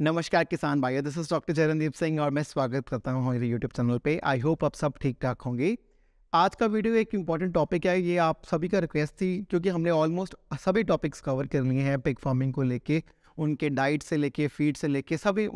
नमस्कार किसान भाइयों this is doctor Charandeep Singh और मैं स्वागत करता हूं मेरे यूट्यूब चैनल पे आई होप आप सब ठीक ठाक होंगे आज का वीडियो एक इम्पॉर्टेंट टॉपिक है ये आप सभी का रिक्वेस्ट थी क्योंकि हमने ऑलमोस्ट सभी टॉपिक्स कवर कर लिए हैं पिग फार्मिंग को लेके उनके डाइट से लेके फीड से लेके सभी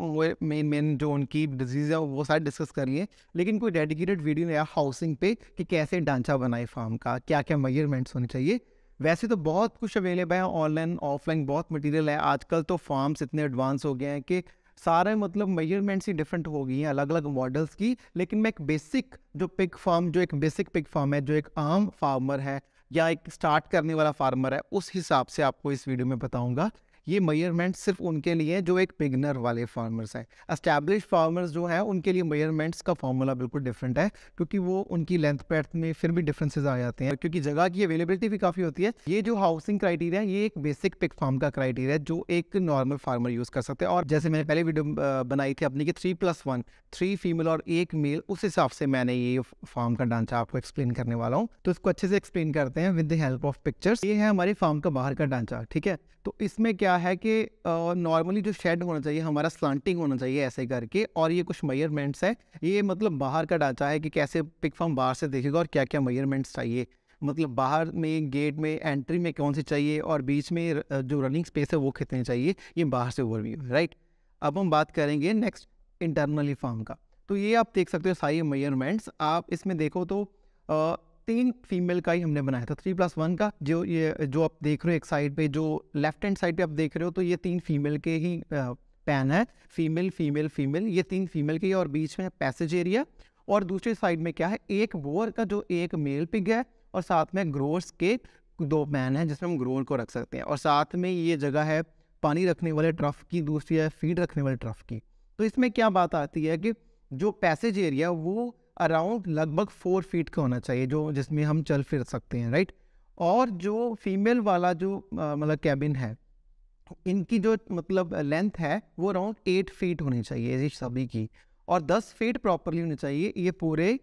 मेन मेन जो उनकी डिजीज़ है वो सारे डिस्कस कर लिए लेकिन कोई डेडिकेटेड वीडियो नहीं आया हाउसिंग पे कि कैसे ढांचा बनाए फार्म का क्या क्या मेजरमेंट्स होने चाहिए वैसे तो बहुत कुछ अवेलेबल है ऑनलाइन ऑफलाइन बहुत मटेरियल है आजकल तो फॉर्म्स इतने एडवांस हो गए हैं कि सारे मतलब मेजरमेंट्स ही डिफरेंट हो गई हैं अलग अलग मॉडल्स की लेकिन मैं एक बेसिक जो पिक फार्म जो एक बेसिक पिक फार्म है जो एक आम फार्मर है या एक स्टार्ट करने वाला फार्मर है उस हिसाब से आपको इस वीडियो में बताऊंगा ये मेयरमेंट सिर्फ उनके लिए जो एक बिगनर वाले फार्मर्स हैं अस्टैब्लिश फार्मर्स जो हैं उनके लिए मेयरमेंट्स का फार्मूला बिल्कुल डिफरेंट है क्योंकि वो उनकी लेंथ पैथ में फिर भी डिफरेंसेज आ जाते हैं क्योंकि जगह की अवेलेबिलिटी भी काफ़ी होती है ये जो हाउसिंग क्राइटेरिया है ये एक बेसिक पिक फार्म का क्राइटेरिया है जो एक नॉर्मल फार्मर यूज़ कर सकते हैं और जैसे मैंने पहले वीडियो बनाई थी अपनी कि three plus one three female और एक मेल उस हिसाब से मैंने ये फार्म का ढांचा आपको एक्सप्लेन करने वाला हूँ तो इसको अच्छे से एक्सप्लेन करते हैं with the help of pictures ये है हमारे फार्म का बाहर का ढांचा ठीक है तो इसमें क्या है कि नॉर्मली जो शेड होना चाहिए हमारा स्लांटिंग होना चाहिए ऐसे करके और ये कुछ मेयरमेंट्स है ये मतलब बाहर का ढांचा है कि कैसे पिक फॉर्म बाहर से देखेगा और क्या क्या मयरमेंट्स चाहिए मतलब बाहर में गेट में एंट्री में कौन सी चाहिए और बीच में जो रनिंग स्पेस है वो कितने चाहिए ये बाहर से ओवरव्यू राइट अब हम बात करेंगे नेक्स्ट इंटरनली फॉर्म का तो ये आप देख सकते हो सारी मेयरमेंट्स आप इसमें देखो तो तीन फीमेल का ही हमने बनाया था थ्री प्लस वन का जो ये जो आप देख रहे हो एक साइड पे जो लेफ्ट हैंड साइड पे आप देख रहे हो तो ये तीन फीमेल के ही पैन है फीमेल फीमेल फीमेल ये तीन फीमेल के और बीच में पैसेज एरिया और दूसरे साइड में क्या है एक वोअर का जो एक मेल पिग है और साथ में ग्रोर्स के दो पैन है जिसमें हम ग्रोर को रख सकते हैं और साथ में ये जगह है पानी रखने वाले ट्रफ की दूसरी है फीड रखने वाले ट्रफ की तो इसमें क्या बात आती है कि जो पैसेज एरिया वो अराउंड लगभग फोर फीट का होना चाहिए जो जिसमें हम चल फिर सकते हैं राइट और जो फीमेल वाला जो मतलब कैबिन है इनकी जो मतलब लेंथ है वो अराउंड एट फीट होनी चाहिए सभी की और दस फीट प्रॉपरली होनी चाहिए ये पूरे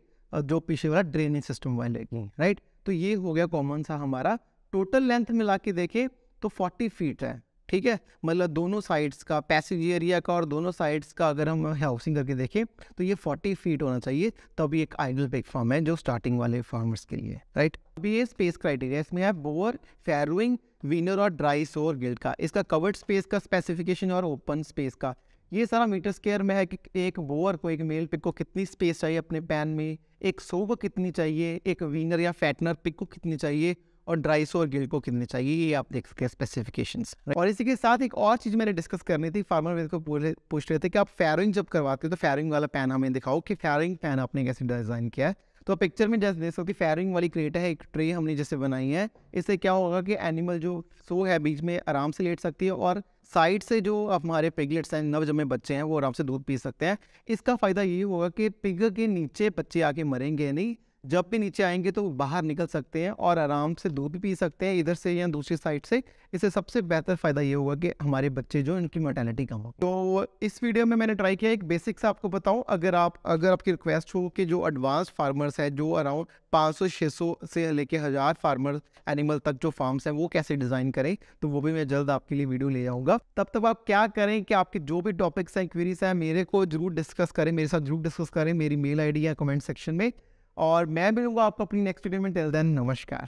जो पीछे वाला ड्रेनेज सिस्टम वाले की राइट तो ये हो गया कॉमन सा हमारा टोटल लेंथ मिला के देखें तो फोर्टी फीट है ठीक है मतलब दोनों साइड्स का पैसेज एरिया का और दोनों साइड्स का अगर हम हाउसिंग करके देखें तो ये 40 फीट होना चाहिए तभी एक आइडल प्लेटफॉर्म है जो स्टार्टिंग वाले फार्मर्स के लिए राइट अभी ये स्पेस क्राइटेरिया इसमें है बोअर फेरोइंग विनर और ड्राई सोर गिल्ड का इसका कवर्ड स्पेस का स्पेसिफिकेशन और ओपन स्पेस का ये सारा मीटर स्केयर में है कि एक बोअर को एक मेल पिक को कितनी स्पेस चाहिए अपने पैन में एक सो को कितनी चाहिए एक विनर या फैटनर पिक को कितनी चाहिए और ड्राइसो और गिल को कितने चाहिए ये आप देख सकते हैं स्पेसिफिकेशन और इसी के साथ एक और चीज़ मैंने डिस्कस करनी थी फार्मर मेरे को पूछ रहे थे कि आप फेयरिंग जब करवाते हो तो फेयरिंग वाला पैन हमें दिखाओ कि फेयरिंग पैन आपने कैसे डिज़ाइन किया है तो पिक्चर में जैसे देख सकते फेयरिंग वाली क्रेट है एक ट्रे हमने जैसे बनाई है इससे क्या होगा कि एनिमल जो सो है बीच में आराम से लेट सकती है और साइड से जो हमारे पिगलेट्स हैं नवजमे बच्चे हैं वो आराम से दूध पी सकते हैं इसका फ़ायदा ये होगा कि पिग के नीचे बच्चे आके मरेंगे नहीं जब भी नीचे आएंगे तो बाहर निकल सकते हैं और आराम से दूध भी पी सकते हैं इधर से या दूसरी साइड से इससे सबसे बेहतर फ़ायदा ये होगा कि हमारे बच्चे जो इनकी मोर्टेलिटी कम हो तो इस वीडियो में मैंने ट्राई किया एक बेसिक सा आपको बताऊं अगर आप अगर आपकी रिक्वेस्ट हो कि जो एडवांस फार्मर्स हैं जो अराउंड पाँच सौ से लेके हज़ार फार्मर एनिमल तक जो फार्म्स हैं वो कैसे डिज़ाइन करें तो वो भी मैं जल्द आपके लिए वीडियो ले जाऊँगा तब तक आप क्या करें कि आपके जो भी टॉपिक्स हैं क्वेरीज हैं मेरे को जरूर डिस्कस करें मेरे साथ जरूर डिस्कस करें मेरी मेल आई या कमेंट सेक्शन में और मैं मिलूंगा आपको अपनी नेक्स्ट वीडियो में टेल देन नमस्कार